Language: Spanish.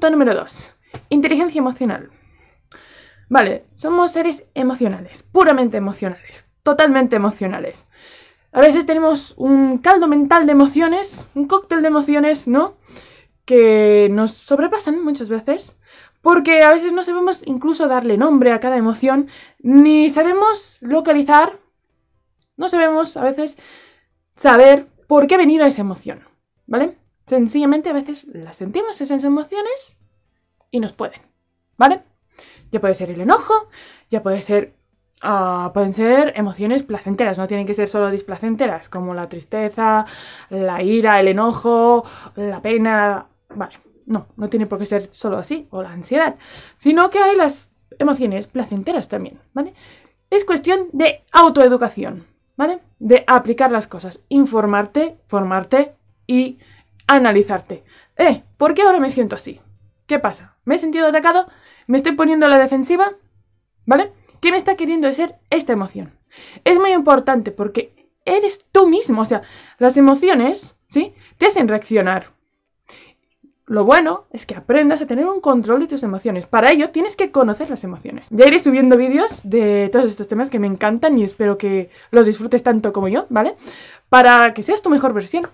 Punto número 2. Inteligencia emocional. Vale, somos seres emocionales, puramente emocionales, totalmente emocionales. A veces tenemos un caldo mental de emociones, un cóctel de emociones, ¿no? Que nos sobrepasan muchas veces, porque a veces no sabemos incluso darle nombre a cada emoción, ni sabemos localizar, no sabemos a veces saber por qué ha venido esa emoción, ¿vale? Sencillamente a veces las sentimos esas emociones y nos pueden, ¿vale? Ya puede ser el enojo, ya puede ser... Ah, pueden ser emociones placenteras, no tienen que ser solo displacenteras, como la tristeza, la ira, el enojo, la pena... Vale, no, no tiene por qué ser solo así, o la ansiedad, sino que hay las emociones placenteras también, ¿vale? Es cuestión de autoeducación, ¿vale? De aplicar las cosas, informarte, formarte y analizarte. Eh, ¿por qué ahora me siento así? ¿Qué pasa? ¿Me he sentido atacado? ¿Me estoy poniendo a la defensiva? ¿Vale? ¿Qué me está queriendo decir esta emoción? Es muy importante porque eres tú mismo, o sea, las emociones, ¿sí? Te hacen reaccionar. Lo bueno es que aprendas a tener un control de tus emociones. Para ello tienes que conocer las emociones. Ya iré subiendo vídeos de todos estos temas que me encantan y espero que los disfrutes tanto como yo, ¿vale? Para que seas tu mejor versión.